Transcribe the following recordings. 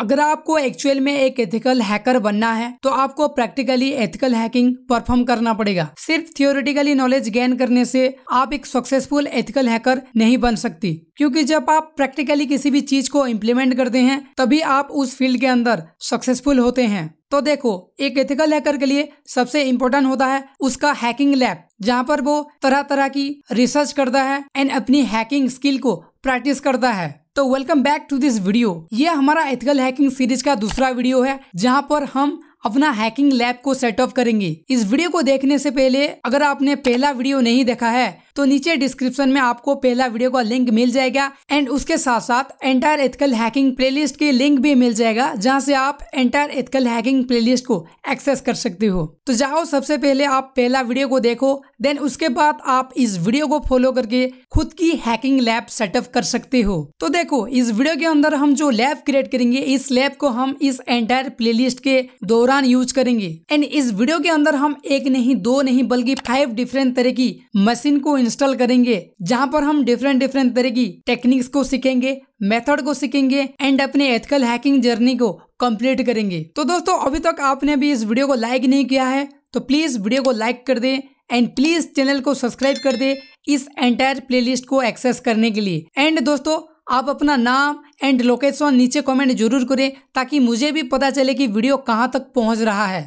अगर आपको एक्चुअल में एक एथिकल हैकर बनना है तो आपको प्रैक्टिकली एथिकल हैकिंग परफॉर्म करना पड़ेगा सिर्फ थियोरिटिकली नॉलेज गेन करने से आप एक सक्सेसफुल एथिकल हैकर नहीं बन सकती क्योंकि जब आप प्रैक्टिकली किसी भी चीज को इम्प्लीमेंट करते हैं तभी आप उस फील्ड के अंदर सक्सेसफुल होते हैं तो देखो एक एथिकल हैकर के लिए सबसे इम्पोर्टेंट होता है उसका हैकिंग लैब जहाँ पर वो तरह तरह की रिसर्च करता है एंड अपनी हैकिंग स्किल को प्रैक्टिस करता है तो welcome back to this video ये हमारा एथिकल हैकिंग सीरीज का दूसरा वीडियो है जहाँ पर हम अपना हैकिंग लैब को सेटअप करेंगे इस वीडियो को देखने से पहले अगर आपने पहला वीडियो नहीं देखा है तो नीचे डिस्क्रिप्शन में आपको पहला वीडियो का लिंक मिल जाएगा एंड उसके साथ साथ एंटायर एथिकल हैकिंग प्लेलिस्ट के लिंक भी मिल जाएगा जहाँ से आप एंटायर एथिकल हैकिंग प्लेलिस्ट को एक्सेस कर सकते हो तो जाओ सबसे पहले आप पहला वीडियो को देखो देन उसके बाद आप इस वीडियो को फॉलो करके खुद की हैकिंग लैब सेटअप कर सकते हो तो देखो इस वीडियो के अंदर हम जो लैब क्रिएट करेंगे इस लैब को हम इस एंटायर प्लेलिस्ट के दौरान यूज करेंगे एंड इस वीडियो के अंदर हम एक नहीं दो नहीं बल्कि फाइव डिफरेंट तरह की मशीन को इंस्टॉल करेंगे जहाँ पर हम डिफरेंट डिफरेंट तरह की टेक्निक्स को सीखेंगे मेथड को सीखेंगे एंड अपने एथिकल हैकिंग जर्नी को कंप्लीट करेंगे तो दोस्तों अभी तक आपने भी इस वीडियो को लाइक नहीं किया है तो प्लीज वीडियो को लाइक कर दे एंड प्लीज चैनल को सब्सक्राइब कर दे इस एंटायर प्लेलिस्ट को एक्सेस करने के लिए एंड दोस्तों आप अपना नाम एंड लोकेशन नीचे कमेंट जरूर करें ताकि मुझे भी पता चले कि वीडियो कहाँ तक पहुँच रहा है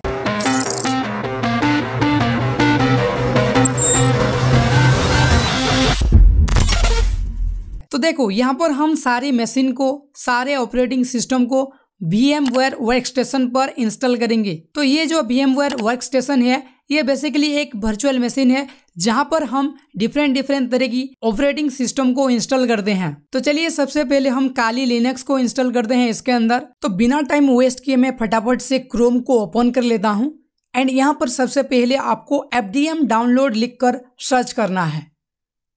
तो देखो यहाँ पर हम सारी मशीन को सारे ऑपरेटिंग सिस्टम को VMware workstation पर इंस्टॉल करेंगे तो ये जो VMware workstation है ये बेसिकली एक वर्चुअल मशीन है जहाँ पर हम डिफरेंट डिफरेंट तरह की ऑपरेटिंग सिस्टम को इंस्टॉल करते हैं तो चलिए सबसे पहले हम काली लिनक्स को इंस्टॉल करते हैं इसके अंदर तो बिना टाइम वेस्ट किए मैं फटाफट से क्रोम को ओपन कर लेता हूँ एंड यहाँ पर सबसे पहले आपको एफ डाउनलोड लिख कर सर्च करना है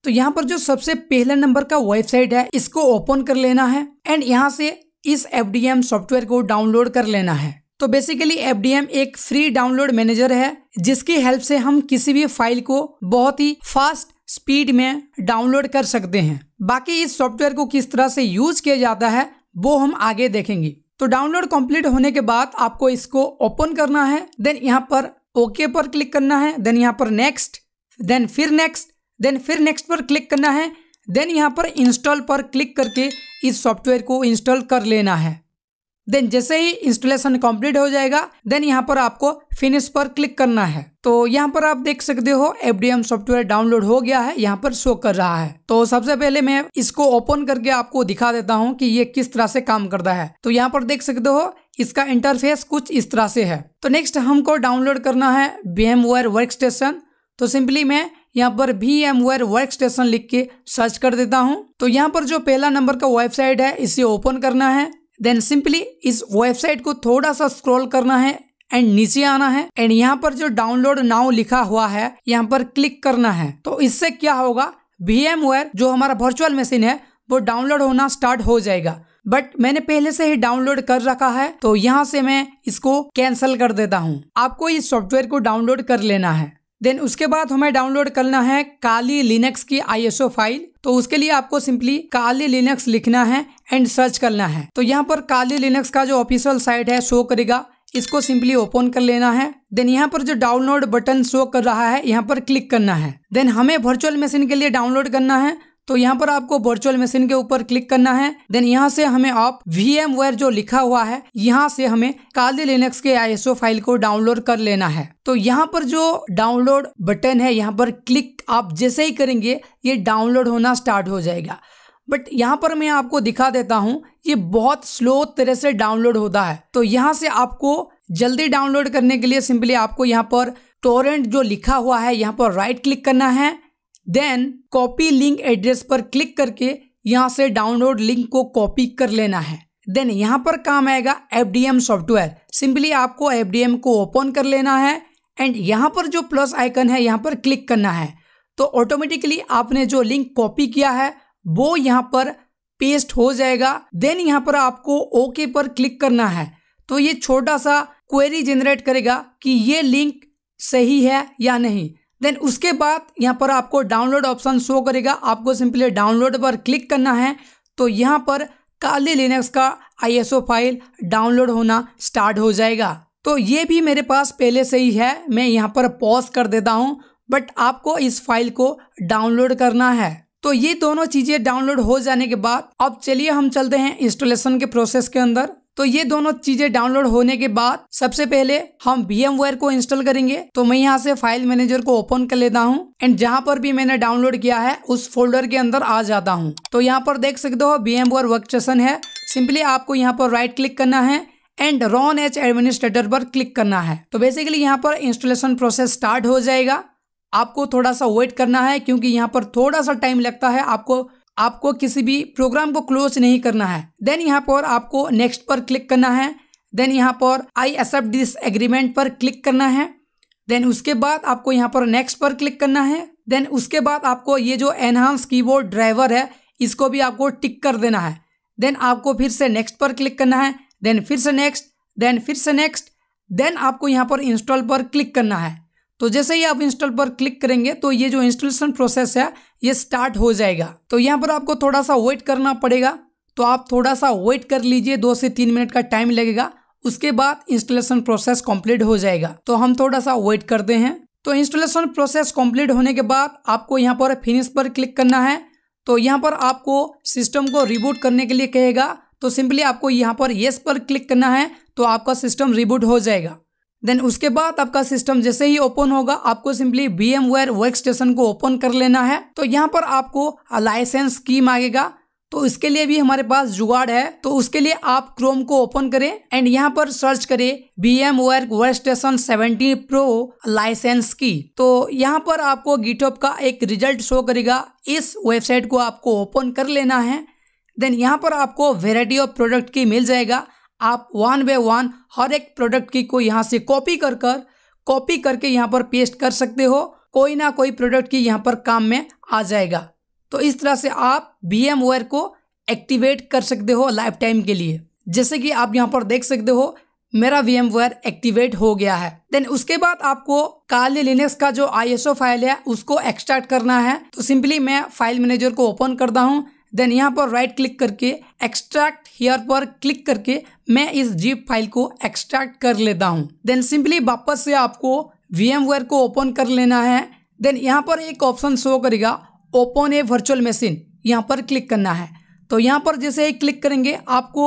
तो यहाँ पर जो सबसे पहला नंबर का वेबसाइट है इसको ओपन कर लेना है एंड यहाँ से इस एफ सॉफ्टवेयर को डाउनलोड कर लेना है तो बेसिकली एफ एक फ्री डाउनलोड मैनेजर है जिसकी हेल्प से हम किसी भी फाइल को बहुत ही फास्ट स्पीड में डाउनलोड कर सकते हैं बाकी इस सॉफ्टवेयर को किस तरह से यूज किया जाता है वो हम आगे देखेंगे तो डाउनलोड कंप्लीट होने के बाद आपको इसको ओपन करना है देन यहाँ पर ओके पर क्लिक करना है देन यहाँ पर नेक्स्ट देन फिर नेक्स्ट देन फिर नेक्स्ट पर क्लिक करना है देन यहाँ पर इंस्टॉल पर क्लिक करके इस सॉफ्टवेयर को इंस्टॉल कर लेना है देन जैसे ही इंस्टॉलेशन कंप्लीट हो जाएगा देन यहाँ पर आपको फिनिश पर क्लिक करना है तो यहाँ पर आप देख सकते हो एफ सॉफ्टवेयर डाउनलोड हो गया है यहाँ पर शो कर रहा है तो सबसे पहले मैं इसको ओपन करके आपको दिखा देता हूँ कि ये किस तरह से काम करता है तो यहाँ पर देख सकते हो इसका इंटरफेस कुछ इस तरह से है तो नेक्स्ट हमको डाउनलोड करना है बी एम वर्क स्टेशन तो सिंपली मैं यहाँ पर भी वेयर वर्क स्टेशन लिख के सर्च कर देता हूँ तो यहाँ पर जो पहला नंबर का वेबसाइट है इसे ओपन करना है देन सिंपली इस वेबसाइट को थोड़ा सा स्क्रॉल करना है एंड नीचे आना है एंड यहाँ पर जो डाउनलोड नाउ लिखा हुआ है यहाँ पर क्लिक करना है तो इससे क्या होगा वी एम जो हमारा वर्चुअल मशीन है वो डाउनलोड होना स्टार्ट हो जाएगा बट मैंने पहले से ही डाउनलोड कर रखा है तो यहाँ से मैं इसको कैंसिल कर देता हूँ आपको इस सॉफ्टवेयर को डाउनलोड कर लेना है देन उसके बाद हमें डाउनलोड करना है काली लिनक्स की आईएसओ फाइल तो उसके लिए आपको सिंपली काली लिनक्स लिखना है एंड सर्च करना है तो यहाँ पर काली लिनक्स का जो ऑफिशियल साइट है शो करेगा इसको सिंपली ओपन कर लेना है देन यहाँ पर जो डाउनलोड बटन शो कर रहा है यहाँ पर क्लिक करना है देन हमें वर्चुअल मशीन के लिए डाउनलोड करना है तो यहाँ पर आपको वर्चुअल मशीन के ऊपर क्लिक करना है देन यहाँ से हमें आप वी जो लिखा हुआ है यहाँ से हमें काले लिनक्स के आई फाइल को डाउनलोड कर लेना है तो यहाँ पर जो डाउनलोड बटन है यहाँ पर क्लिक आप जैसे ही करेंगे ये डाउनलोड होना स्टार्ट हो जाएगा बट यहाँ पर मैं आपको दिखा देता हूँ ये बहुत स्लो तरह से डाउनलोड होता है तो यहाँ से आपको जल्दी डाउनलोड करने के लिए सिंपली आपको यहाँ पर टोरेंट जो लिखा हुआ है यहाँ पर राइट क्लिक करना है देन कॉपी लिंक एड्रेस पर क्लिक करके यहाँ से डाउनलोड लिंक को कॉपी कर लेना है देन यहाँ पर काम आएगा एफ सॉफ्टवेयर सिंपली आपको एफ को ओपन कर लेना है एंड यहाँ पर जो प्लस आइकन है यहाँ पर क्लिक करना है तो ऑटोमेटिकली आपने जो लिंक कॉपी किया है वो यहाँ पर पेस्ट हो जाएगा देन यहाँ पर आपको ओके okay पर क्लिक करना है तो ये छोटा सा क्वेरी जनरेट करेगा कि ये लिंक सही है या नहीं देन उसके बाद यहाँ पर आपको डाउनलोड ऑप्शन शो करेगा आपको सिंपली डाउनलोड पर क्लिक करना है तो यहाँ पर काले लिनक्स का आईएसओ फाइल डाउनलोड होना स्टार्ट हो जाएगा तो ये भी मेरे पास पहले से ही है मैं यहाँ पर पॉज कर देता हूँ बट आपको इस फाइल को डाउनलोड करना है तो ये दोनों चीज़ें डाउनलोड हो जाने के बाद अब चलिए हम चलते हैं इंस्टॉलेशन के प्रोसेस के अंदर तो ये दोनों चीजें डाउनलोड होने के बाद सबसे पहले हम वीएम को इंस्टॉल करेंगे तो मैं यहाँ से फाइल मैनेजर को ओपन कर लेता हूँ एंड जहाँ पर भी मैंने डाउनलोड किया है उस फोल्डर के अंदर आ जाता हूँ तो यहाँ पर देख सकते हो वर्क स्टेशन है सिंपली आपको यहाँ पर राइट क्लिक करना है एंड रॉन एच एडमिनिस्ट्रेटर पर क्लिक करना है तो बेसिकली यहाँ पर इंस्टॉलेशन प्रोसेस स्टार्ट हो जाएगा आपको थोड़ा सा वेट करना है क्योंकि यहाँ पर थोड़ा सा टाइम लगता है आपको आपको किसी भी प्रोग्राम को क्लोज नहीं करना है देन यहाँ पर आपको नेक्स्ट पर क्लिक करना है देन यहाँ पर आई एक्सेप्ट दिस एग्रीमेंट पर क्लिक करना है देन उसके बाद आपको यहाँ पर नेक्स्ट पर क्लिक करना है देन उसके बाद आपको ये जो एनहांस कीबोर्ड ड्राइवर है इसको भी आपको टिक कर देना है देन आपको फिर से नेक्स्ट पर क्लिक करना है देन फिर से नेक्स्ट देन फिर से नेक्स्ट देन आपको यहाँ पर इंस्टॉल पर क्लिक करना है तो जैसे ही आप इंस्टॉल पर क्लिक करेंगे तो ये जो इंस्टॉलेशन प्रोसेस है ये स्टार्ट हो जाएगा तो यहाँ पर आपको थोड़ा सा वेट करना पड़ेगा तो आप थोड़ा सा वेट कर लीजिए दो से तीन मिनट का टाइम लगेगा उसके बाद इंस्टॉलेशन प्रोसेस कंप्लीट हो जाएगा तो हम थोड़ा सा वेट करते हैं तो इंस्टॉलेशन प्रोसेस कंप्लीट होने के बाद आपको यहाँ पर फिनिश पर क्लिक करना है तो यहाँ पर आपको सिस्टम को रिबूट करने के लिए कहेगा तो सिंपली आपको यहाँ पर येस पर क्लिक करना है तो आपका सिस्टम रिबूट हो जाएगा देन उसके बाद आपका सिस्टम जैसे ही ओपन होगा आपको simply VMware workstation को ओपन कर लेना है तो यहाँ पर आपको लाइसेंस की मांगेगा तो इसके लिए भी हमारे पास जुगाड़ है तो उसके लिए आप क्रोम को ओपन करें एंड यहाँ पर सर्च करें VM work workstation seventy pro license की तो यहाँ पर आपको गिटअप का एक रिजल्ट शो करेगा इस वेबसाइट को आपको ओपन कर लेना है देन यहाँ पर आपको वेराइटी ऑफ प्रोडक्ट की मिल जाएगा आप वन बाय वन हर एक प्रोडक्ट की को यहाँ से कॉपी कर कर कॉपी करके यहाँ पर पेस्ट कर सकते हो कोई ना कोई प्रोडक्ट की यहाँ पर काम में आ जाएगा तो इस तरह से आप बी को एक्टिवेट कर सकते हो लाइफ टाइम के लिए जैसे कि आप यहाँ पर देख सकते हो मेरा वी एक्टिवेट हो गया है देन उसके बाद आपको काले लिनक्स का जो आई फाइल है उसको एक्सट्रैक्ट करना है तो सिंपली मैं फाइल मैनेजर को ओपन करता हूँ देन यहाँ पर राइट क्लिक करके एक्सट्रैक्ट हेयर पर क्लिक करके मैं इस जीप फाइल को एक्सट्रैक्ट कर लेता हूँ देन सिंपली वापस से आपको वी को ओपन कर लेना है देन यहाँ पर एक ऑप्शन शो करेगा ओपन ए वर्चुअल मशीन यहाँ पर क्लिक करना है तो यहाँ पर जैसे ही क्लिक करेंगे आपको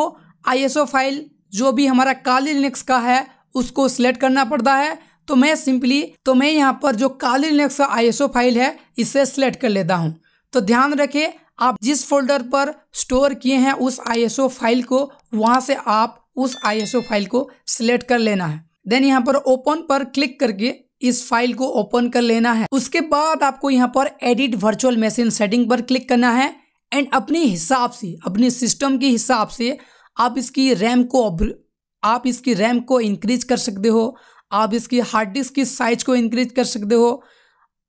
आईएसओ फाइल जो भी हमारा काली लिनक्स का है उसको सिलेक्ट करना पड़ता है तो मैं सिंपली तो मैं यहाँ पर जो काली लिनक्स का आईएसओ फाइल है इसे सिलेक्ट कर लेता हूँ तो ध्यान रखें आप जिस फोल्डर पर स्टोर किए हैं उस आईएसओ फाइल को वहां से आप उस आईएसओ फाइल को सिलेक्ट कर लेना है देन यहाँ पर ओपन पर क्लिक करके इस फाइल को ओपन कर लेना है उसके बाद आपको यहाँ पर एडिट वर्चुअल मशीन सेटिंग पर क्लिक करना है एंड अपने हिसाब से अपने सिस्टम के हिसाब से आप इसकी रैम को आप इसकी रैम को इंक्रीज कर सकते हो आप इसकी हार्ड डिस्क की साइज को इंक्रीज कर सकते हो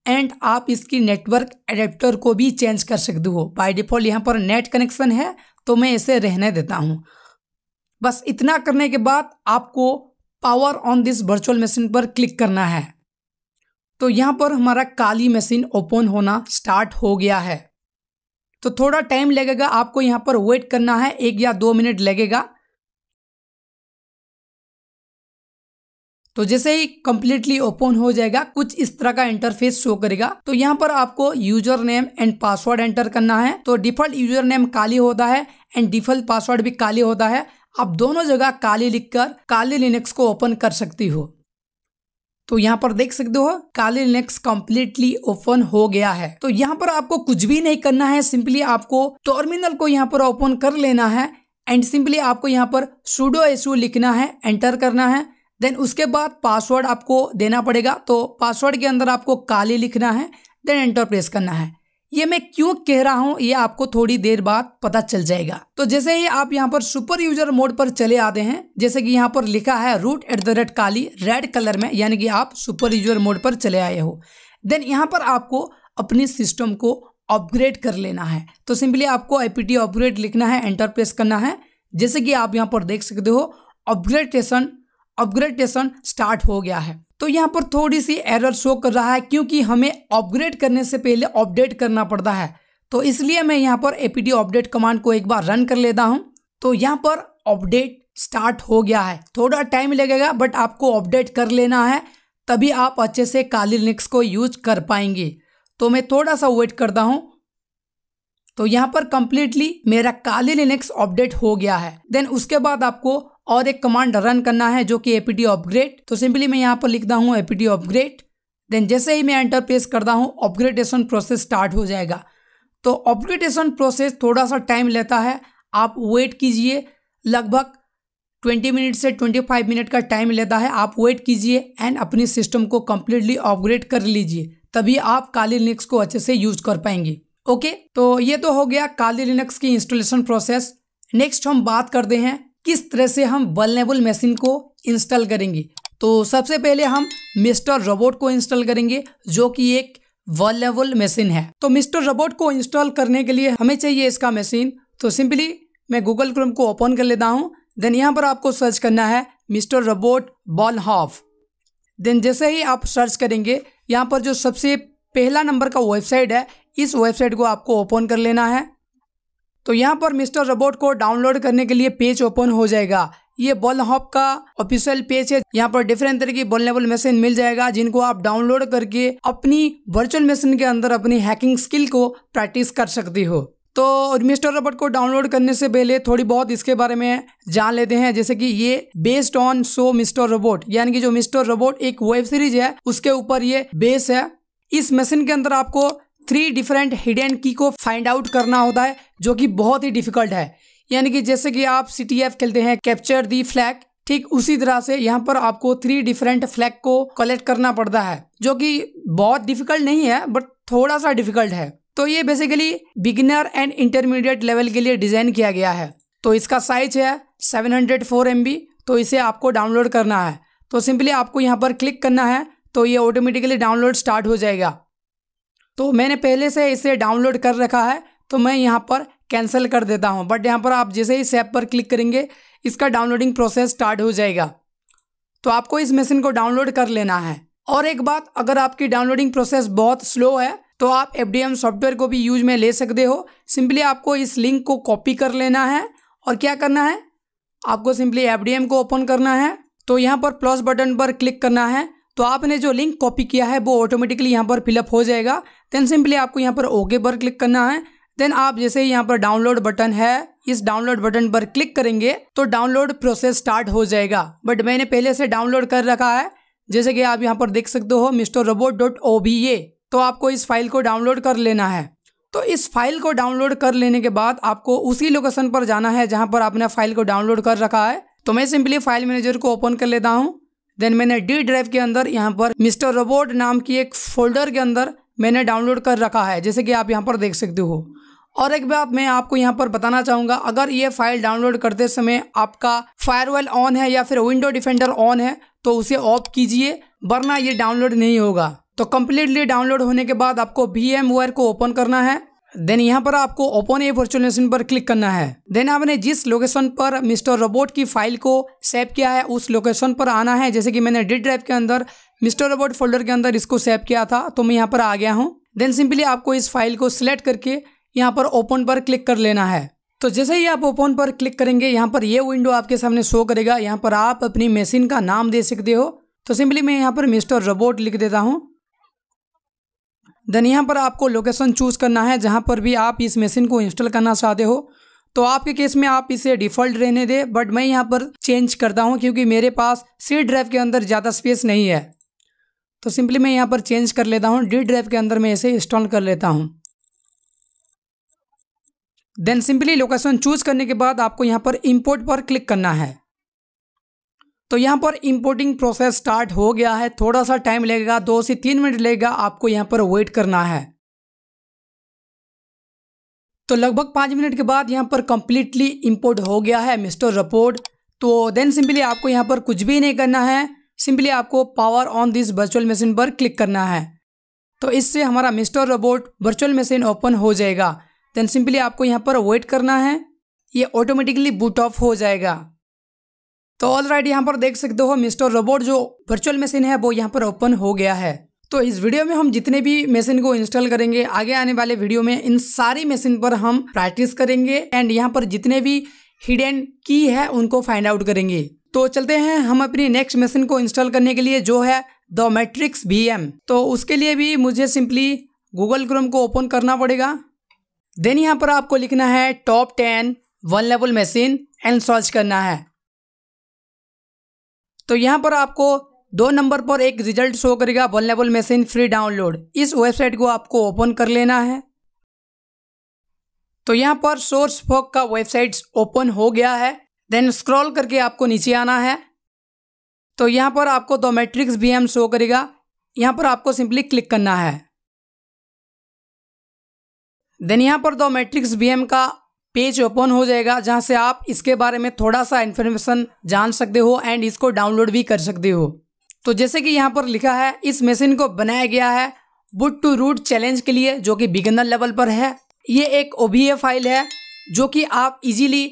एंड आप इसकी नेटवर्क एडेप्टर को भी चेंज कर सकते हो बाय डिफ़ॉल्ट यहाँ पर नेट कनेक्शन है तो मैं इसे रहने देता हूँ बस इतना करने के बाद आपको power on this virtual machine पर क्लिक करना है तो यहाँ पर हमारा काली मशीन ओपन होना स्टार्ट हो गया है तो थोड़ा टाइम लगेगा आपको यहाँ पर वेट करना है एक या दो मिनट लगेगा तो जैसे ही कंप्लीटली ओपन हो जाएगा कुछ इस तरह का इंटरफेस शो करेगा तो यहाँ पर आपको user name and password enter करना है तो डिफॉल्ट यूजर नेम काली होता है एंड डिफॉल्ट पासवर्ड भी काली होता है आप दोनों जगह काली लिखकर काली लिनक्स को ओपन कर सकती हो तो यहाँ पर देख सकते हो काली लिनक्स कम्प्लीटली ओपन हो गया है तो यहाँ पर आपको कुछ भी नहीं करना है सिंपली आपको टर्मिनल को यहाँ पर ओपन कर लेना है एंड सिंपली आपको यहाँ पर सुडो एसू लिखना है एंटर करना है देन उसके बाद पासवर्ड आपको देना पड़ेगा तो पासवर्ड के अंदर आपको काली लिखना है देन एंटर प्रेस करना है ये मैं क्यों कह रहा हूँ ये आपको थोड़ी देर बाद पता चल जाएगा तो जैसे ही आप यहाँ पर सुपर यूजर मोड पर चले आते हैं जैसे कि यहाँ पर लिखा है root at the rate Kali red colour में यानी कि आप सुपर यूजर मोड पर चले आए हो देन यहाँ पर आपको अपने सिस्टम को अपग्रेड कर लेना है तो सिंपली आपको आई अपग्रेड लिखना है एंटर प्रेस करना है जैसे कि आप यहाँ पर देख सकते हो अपग्रेडेशन अपग्रेडेशन स्टार्ट हो गया है तो यहाँ पर थोड़ी सी एरर शो कर रहा है क्योंकि हमें अपग्रेड करने से पहले अपडेट करना पड़ता है तो इसलिए मैं यहाँ पर एपीडी अपडेट कमांड को एक बार रन कर लेता हूँ तो यहाँ पर अपडेट स्टार्ट हो गया है थोड़ा टाइम लगेगा बट आपको अपडेट कर लेना है तभी आप अच्छे से काली लिनक्स को यूज कर पाएंगे तो मैं थोड़ा सा वेट करता हूँ तो यहाँ पर कंप्लीटली मेरा काली लिनक्स अपडेट हो गया है देन उसके बाद आपको और एक कमांड रन करना है जो कि एपीडी अपग्रेड तो सिंपली मैं यहाँ पर लिखता हूँ एपीडी अपग्रेड देन जैसे ही मैं एंटर पेस करता हूँ अपग्रेडेशन प्रोसेस स्टार्ट हो जाएगा तो अपग्रेडेशन प्रोसेस थोड़ा सा टाइम लेता है आप वेट कीजिए लगभग 20 मिनट से 25 मिनट का टाइम लेता है आप वेट कीजिए एंड अपने सिस्टम को कम्प्लीटली अपग्रेड कर लीजिए तभी आप काली लिनक्स को अच्छे से यूज कर पाएंगे ओके तो ये तो हो गया काली लिनक्स की इंस्टॉलेशन प्रोसेस नेक्स्ट हम बात करते हैं किस तरह से हम वलनेबल मशीन को इंस्टॉल करेंगे तो सबसे पहले हम मिस्टर रोबोट को इंस्टॉल करेंगे जो कि एक वलनेबल मशीन है तो मिस्टर रोबोट को इंस्टॉल करने के लिए हमें चाहिए इसका मशीन तो सिंपली मैं गूगल क्रोम को ओपन कर लेता हूँ देन यहाँ पर आपको सर्च करना है मिस्टर रोबोट बॉल हॉफ देन जैसे ही आप सर्च करेंगे यहाँ पर जो सबसे पहला नंबर का वेबसाइट है इस वेबसाइट को आपको ओपन कर लेना है तो यहाँ पर मिस्टर रोबोट को डाउनलोड करने के लिए पेज ओपन हो जाएगा ये बॉल हॉप का ऑफिशियल पेज है यहाँ पर डिफरेंट तरह की बॉलेबल मशीन मिल जाएगा जिनको आप डाउनलोड करके अपनी वर्चुअल मशीन के अंदर अपनी हैकिंग स्किल को प्रैक्टिस कर सकती हो तो मिस्टर रोबोट को डाउनलोड करने से पहले थोड़ी बहुत इसके बारे में जान लेते हैं जैसे कि ये based on show Mister Robot यानी कि जो मिस्टर रोबोट एक वेब सीरीज है उसके ऊपर ये बेस है इस मशीन के अंदर आपको थ्री डिफरेंट हिडन की को फाइंड आउट करना होता है जो कि बहुत ही डिफिकल्ट है यानी कि जैसे कि आप सी खेलते हैं कैप्चर दी फ्लैग ठीक उसी तरह से यहाँ पर आपको थ्री डिफरेंट फ्लैग को कलेक्ट करना पड़ता है जो कि बहुत डिफिकल्ट नहीं है बट थोड़ा सा डिफिकल्ट है तो ये basically beginner and intermediate level के लिए डिज़ाइन किया गया है तो इसका साइज है seven hundred four M B तो इसे आपको डाउनलोड करना है तो सिंपली आपको यहाँ पर क्लिक करना है तो ये ऑटोमेटिकली डाउनलोड स्टार्ट हो जाएगा तो मैंने पहले से इसे डाउनलोड कर रखा है तो मैं यहाँ पर कैंसिल कर देता हूँ बट यहाँ पर आप जैसे ही सेप पर क्लिक करेंगे इसका डाउनलोडिंग प्रोसेस स्टार्ट हो जाएगा तो आपको इस मशीन को डाउनलोड कर लेना है और एक बात अगर आपकी डाउनलोडिंग प्रोसेस बहुत स्लो है तो आप एफ सॉफ्टवेयर को भी यूज में ले सकते हो सिंपली आपको इस लिंक को कॉपी कर लेना है और क्या करना है आपको सिंपली एफ को ओपन करना है तो यहाँ पर प्लस बटन पर क्लिक करना है तो आपने जो लिंक कॉपी किया है वो ऑटोमेटिकली यहाँ पर फिलअप हो जाएगा देन सिंपली आपको यहाँ पर ओके पर क्लिक करना है देन आप जैसे यहाँ पर डाउनलोड बटन है इस डाउनलोड बटन पर क्लिक करेंगे तो डाउनलोड प्रोसेस स्टार्ट हो जाएगा बट मैंने पहले से डाउनलोड कर रखा है जैसे कि आप यहाँ पर देख सकते हो Mister Robot dot O V A तो आपको इस फाइल को डाउनलोड कर लेना है तो इस फाइल को डाउनलोड कर लेने के बाद आपको उसी लोकेशन पर जाना है जहाँ पर आपने फाइल को डाउनलोड कर रखा है तो मैं सिंपली फाइल मैनेजर को ओपन कर लेता हूँ देन मैंने डी ड्राइव के अंदर यहाँ पर मिस्टर रोबोट नाम की एक फोल्डर के अंदर मैंने डाउनलोड कर रखा है जैसे कि आप यहाँ पर देख सकते हो और एक बात मैं आपको यहाँ पर बताना चाहूँगा अगर ये फाइल डाउनलोड करते समय आपका फायरवेल ऑन है या फिर विंडो डिफेंडर ऑन है तो उसे ऑफ कीजिए वरना ये डाउनलोड नहीं होगा तो कम्प्लीटली डाउनलोड होने के बाद आपको वी एम को ओपन करना है देन यहाँ पर आपको ओपन ए मशीन पर क्लिक करना है देन आपने जिस लोकेशन पर मिस्टर रोबोट की फाइल को सेव किया है उस लोकेशन पर आना है जैसे कि मैंने डी ड्राइव के अंदर मिस्टर रोबोट फोल्डर के अंदर इसको सेव किया था तो मैं यहाँ पर आ गया हूँ देन सिंपली आपको इस फाइल को सिलेक्ट करके यहाँ पर ओपन पर क्लिक कर लेना है तो जैसे ही आप ओपन पर क्लिक करेंगे यहाँ पर ये विंडो आपके सामने शो करेगा यहाँ पर आप अपनी मशीन का नाम दे सकते हो तो सिंपली मैं यहाँ पर मिस्टर रोबोट लिख देता हूँ देन यहाँ पर आपको लोकेशन चूज़ करना है जहाँ पर भी आप इस मशीन को इंस्टॉल करना चाहते हो तो आपके केस में आप इसे डिफ़ॉल्ट रहने दें बट मैं यहाँ पर चेंज करता हूँ क्योंकि मेरे पास सी ड्राइव के अंदर ज़्यादा स्पेस नहीं है तो सिंपली मैं यहाँ पर चेंज कर लेता हूँ डी ड्राइव के अंदर मैं इसे इंस्टॉल कर लेता हूँ देन सिंपली लोकेशन चूज़ करने के बाद आपको यहाँ पर इम्पोर्ट पर क्लिक करना है तो यहाँ पर इंपोर्टिंग प्रोसेस स्टार्ट हो गया है थोड़ा सा टाइम लगेगा दो से तीन मिनट लगेगा आपको यहाँ पर वेट करना है तो लगभग पाँच मिनट के बाद यहाँ पर कम्प्लीटली इम्पोर्ट हो गया है मिस्टर रपोर्ट तो देन सिंपली आपको यहाँ पर कुछ भी नहीं करना है सिंपली आपको power on this virtual machine पर क्लिक करना है तो इससे हमारा Mister Robot virtual machine open हो जाएगा देन सिंपली आपको यहाँ पर वेट करना है ये ऑटोमेटिकली बूट ऑफ हो जाएगा तो ऑलराइट यहाँ पर देख सकते हो मिस्टर रोबोट जो वर्चुअल मशीन है वो यहाँ पर ओपन हो गया है तो इस वीडियो में हम जितने भी मशीन को इंस्टॉल करेंगे आगे आने वाले वीडियो में इन सारी मशीन पर हम प्रैक्टिस करेंगे एंड यहाँ पर जितने भी हिडन की है उनको फाइंड आउट करेंगे तो चलते हैं हम अपनी नेक्स्ट मशीन को इंस्टॉल करने के लिए जो है द मैट्रिक्स बी तो उसके लिए भी मुझे सिंपली गूगल क्रोम को ओपन करना पड़ेगा देन यहाँ पर आपको लिखना है टॉप टेन वन लेवल मशीन एंड सर्च करना है तो यहाँ पर आपको दो नंबर पर एक रिजल्ट शो करेगा वॉलनेबल मशीन फ्री डाउनलोड इस वेबसाइट को आपको ओपन कर लेना है तो यहाँ पर सोर्स फोक का वेबसाइट ओपन हो गया है देन स्क्रॉल करके आपको नीचे आना है तो यहाँ पर आपको दो मैट्रिक्स बी एम शो करेगा यहाँ पर आपको सिंपली क्लिक करना है देन यहाँ पर दो मैट्रिक्स बी एम का पेज ओपन हो जाएगा जहाँ से आप इसके बारे में थोड़ा सा इन्फॉर्मेशन जान सकते हो एंड इसको डाउनलोड भी कर सकते हो तो जैसे कि यहाँ पर लिखा है इस मशीन को बनाया गया है बुट टू रूट चैलेंज के लिए जो कि बिगनर लेवल पर है ये एक ओ फाइल है जो कि आप इजीली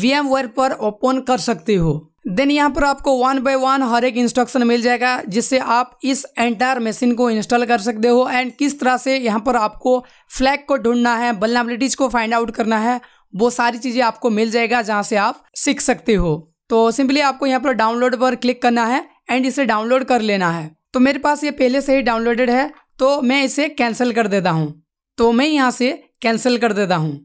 वी एम पर ओपन कर सकते हो देन यहाँ पर आपको वन बाय वन हर एक इंस्ट्रक्शन मिल जाएगा जिससे आप इस एंटायर मशीन को इंस्टॉल कर सकते हो एंड किस तरह से यहाँ पर आपको फ्लैग को ढूंढना है बल्नाबिलिटीज़ को फाइंड आउट करना है वो सारी चीज़ें आपको मिल जाएगा जहां से आप सीख सकते हो तो सिंपली आपको यहाँ पर डाउनलोड पर क्लिक करना है एंड इसे डाउनलोड कर लेना है तो मेरे पास ये पहले से ही डाउनलोडेड है तो मैं इसे कैंसिल कर देता हूँ तो मैं यहाँ से कैंसिल कर देता हूँ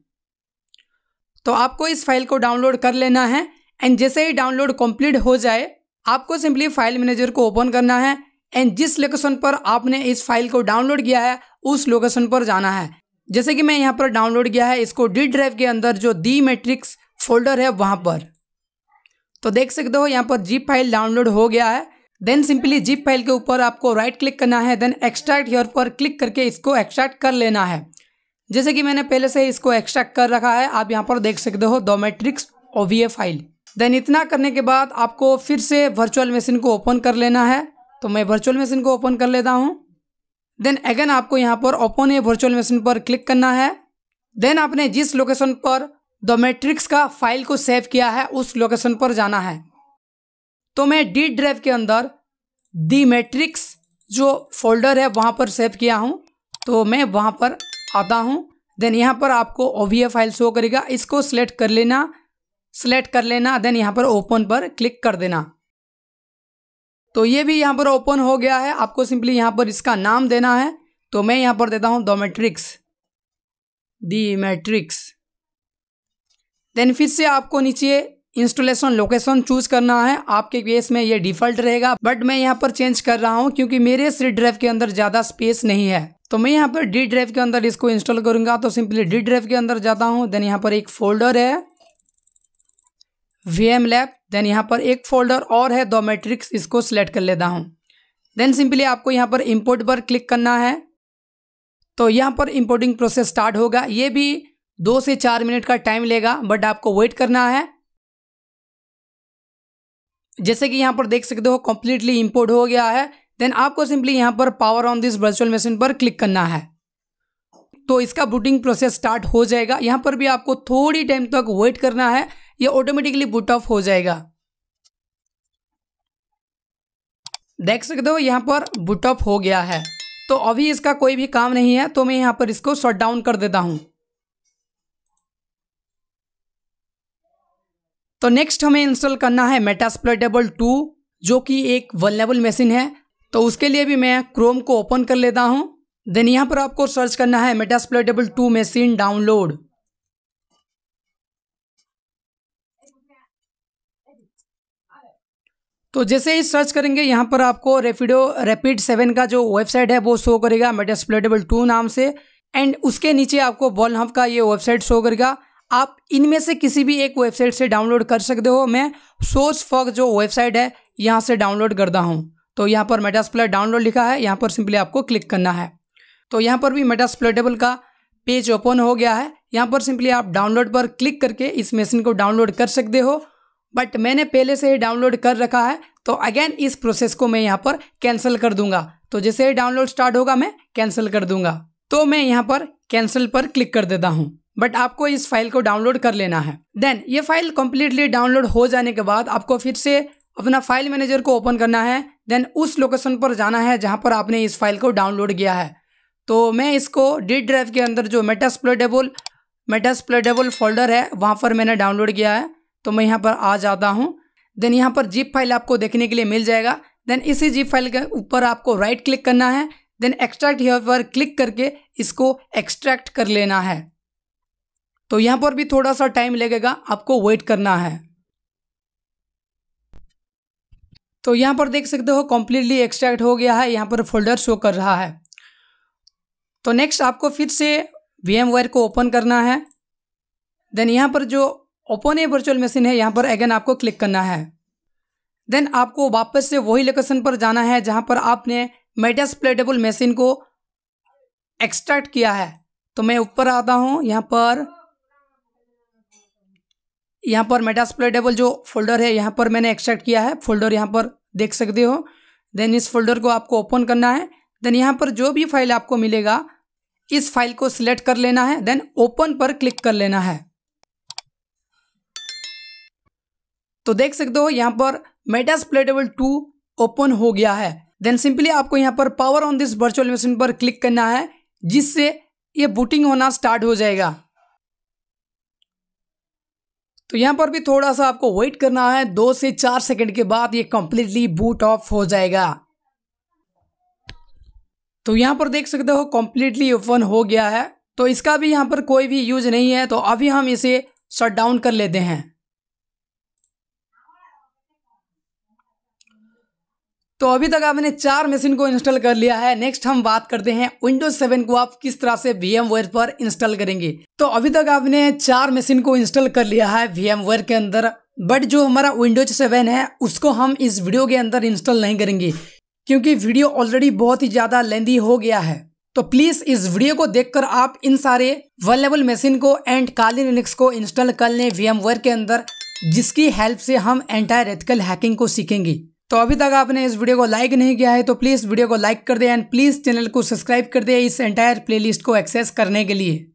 तो आपको इस फाइल को डाउनलोड कर लेना है एंड जैसे ही डाउनलोड कंप्लीट हो जाए आपको सिंपली फाइल मैनेजर को ओपन करना है एंड जिस लोकेशन पर आपने इस फाइल को डाउनलोड किया है उस लोकेशन पर जाना है जैसे कि मैं यहाँ पर डाउनलोड किया है इसको डी ड्राइव के अंदर जो दी मैट्रिक्स फोल्डर है वहाँ पर तो देख सकते हो यहाँ पर जीप फाइल डाउनलोड हो गया है देन सिंपली जीप फाइल के ऊपर आपको राइट क्लिक करना है देन एक्सट्रैक्ट हेयर पर क्लिक करके इसको एक्सट्रैक्ट कर लेना है जैसे कि मैंने पहले से इसको एक्सट्रैक्ट कर रखा है आप यहाँ पर देख सकते हो दो मैट्रिक्स ए फाइल देन इतना करने के बाद आपको फिर से वर्चुअल मशीन को ओपन कर लेना है तो मैं वर्चुअल मशीन को ओपन कर लेता हूँ देन अगेन आपको यहाँ पर ओपन ए वर्चुअल मशीन पर क्लिक करना है देन आपने जिस लोकेशन पर द मैट्रिक्स का फाइल को सेव किया है उस लोकेशन पर जाना है तो मैं डी ड्राइव के अंदर दी मैट्रिक्स जो फोल्डर है वहाँ पर सेव किया हूँ तो मैं वहाँ पर आता हूँ देन यहाँ पर आपको ओ फाइल शो करेगा इसको सिलेक्ट कर लेना सेलेक्ट कर लेना देन यहाँ पर ओपन पर क्लिक कर देना तो ये भी यहाँ पर ओपन हो गया है आपको सिंपली यहाँ पर इसका नाम देना है तो मैं यहाँ पर देता हूँ the Matrix the Matrix then फिर से आपको नीचे इंस्टॉलेशन लोकेशन चूज करना है आपके केस में ये डिफॉल्ट रहेगा बट मैं यहाँ पर चेंज कर रहा हूँ क्योंकि मेरे सी ड्राइव के अंदर ज़्यादा स्पेस नहीं है तो मैं यहाँ पर डी ड्राइव के अंदर इसको इंस्टॉल करूँगा तो सिंपली डी ड्राइव के अंदर जाता हूँ देन यहाँ पर एक फोल्डर है वी एम लैब देन यहाँ पर एक फोल्डर और है दो मैट्रिक्स इसको सिलेक्ट कर लेता हूँ देन सिंपली आपको यहाँ पर इम्पोर्ट पर क्लिक करना है तो यहाँ पर इम्पोर्टिंग प्रोसेस स्टार्ट होगा ये भी दो से चार मिनट का टाइम लेगा बट आपको वेट करना है जैसे कि यहाँ पर देख सकते हो कम्प्लीटली इम्पोर्ट हो गया है देन आपको सिंपली यहाँ पर power on this virtual machine पर क्लिक करना है तो इसका बूटिंग प्रोसेस स्टार्ट हो जाएगा यहाँ पर भी आपको थोड़ी टाइम तक वेट करना है ये ऑटोमेटिकली बुट ऑफ हो जाएगा देख सकते हो यहाँ पर बुट ऑफ हो गया है तो अभी इसका कोई भी काम नहीं है तो मैं यहाँ पर इसको शट डाउन कर देता हूँ तो नेक्स्ट हमें इंस्टॉल करना है मेटास्प्लेटेबल टू जो कि एक वलनेबल मशीन है तो उसके लिए भी मैं क्रोम को ओपन कर लेता हूं देन यहां पर आपको सर्च करना है मेटास्प्लेटेबल टू मशीन डाउनलोड तो जैसे ही सर्च करेंगे यहाँ पर आपको रेपिडो रेपिड सेवन का जो वेबसाइट है वो शो करेगा मेटास्प्लेटेबल टू नाम से एंड उसके नीचे आपको बॉल हफ का ये वेबसाइट शो करेगा आप इनमें से किसी भी एक वेबसाइट से डाउनलोड कर सकते हो मैं सोच फॉग जो वेबसाइट है यहाँ से डाउनलोड करता हूँ तो यहाँ पर मेटास्प्लेट डाउनलोड लिखा है यहाँ पर सिंपली आपको क्लिक करना है तो यहाँ पर भी मेटास्प्लेटेबल का पेज ओपन हो गया है यहाँ पर सिंपली आप डाउनलोड पर क्लिक करके इस मशीन को डाउनलोड कर सकते हो बट मैंने पहले से ही डाउनलोड कर रखा है तो अगेन इस प्रोसेस को मैं यहाँ पर कैंसिल कर दूंगा तो जैसे ही डाउनलोड स्टार्ट होगा मैं कैंसिल कर दूंगा तो मैं यहाँ पर कैंसिल पर क्लिक कर देता हूँ बट आपको इस फाइल को डाउनलोड कर लेना है देन ये फाइल कम्प्लीटली डाउनलोड हो जाने के बाद आपको फिर से अपना फाइल मैनेजर को ओपन करना है देन उस लोकेशन पर जाना है जहाँ पर आपने इस फाइल को डाउनलोड किया है तो मैं इसको डी ड्राइव के अंदर जो मेटास्प्लोडेबल मेटास्प्लोडेबल फोल्डर है वहाँ पर मैंने डाउनलोड किया है तो मैं यहाँ पर आ जाता हूँ देन यहाँ पर जीप फाइल आपको देखने के लिए मिल जाएगा देन इसी जीप फाइल के ऊपर आपको राइट क्लिक करना है देन एक्सट्रैक्ट हेयर पर क्लिक करके इसको एक्सट्रैक्ट कर लेना है तो यहाँ पर भी थोड़ा सा टाइम लगेगा आपको वेट करना है तो यहाँ पर देख सकते हो कम्प्लीटली एक्सट्रैक्ट हो गया है यहाँ पर फोल्डर शो कर रहा है तो नेक्स्ट आपको फिर से वी को ओपन करना है देन यहाँ पर जो ओपन ए वर्चुअल मशीन है यहाँ पर अगेन आपको क्लिक करना है देन आपको वापस से वही लोकेशन पर जाना है जहाँ पर आपने मेटास प्लेटेबल मशीन को एक्सट्रैक्ट किया है तो मैं ऊपर आता हूँ यहाँ पर यहाँ पर मेटास प्लेटेबल जो फोल्डर है यहाँ पर मैंने एक्सट्रैक्ट किया है फोल्डर यहाँ पर देख सकते हो देन इस फोल्डर को आपको ओपन करना है देन यहाँ पर जो भी फाइल आपको मिलेगा इस फाइल को सिलेक्ट कर लेना है देन ओपन पर क्लिक कर लेना है तो देख सकते हो यहाँ पर मेटास प्लेटेबल टू ओपन हो गया है देन सिंपली आपको यहाँ पर power on this virtual machine पर क्लिक करना है जिससे ये बूटिंग होना स्टार्ट हो जाएगा तो यहाँ पर भी थोड़ा सा आपको वेट करना है दो से चार सेकंड के बाद ये कम्प्लीटली बूट ऑफ हो जाएगा तो यहाँ पर देख सकते हो कम्प्लीटली ओपन हो गया है तो इसका भी यहाँ पर कोई भी यूज नहीं है तो अभी हम इसे शट डाउन कर लेते हैं तो अभी तक आपने चार मशीन को इंस्टॉल कर लिया है नेक्स्ट हम बात करते हैं विंडोज 7 को आप किस तरह से वी पर इंस्टॉल करेंगे तो अभी तक आपने चार मशीन को इंस्टॉल कर लिया है वी के अंदर बट जो हमारा विंडोज 7 है उसको हम इस वीडियो के अंदर इंस्टॉल नहीं करेंगे क्योंकि वीडियो ऑलरेडी बहुत ही ज़्यादा लेंदी हो गया है तो प्लीज़ इस वीडियो को देखकर आप इन सारे वेलेबल मशीन को एंड काली लिनक्स को इंस्टॉल कर लें वी के अंदर जिसकी हेल्प से हम एंटायर एथिकल हैकिंग को सीखेंगे तो अभी तक आपने इस वीडियो को लाइक नहीं किया है तो प्लीज़ वीडियो को लाइक कर दें एंड प्लीज़ चैनल को सब्सक्राइब कर दें इस एंटायर प्लेलिस्ट को एक्सेस करने के लिए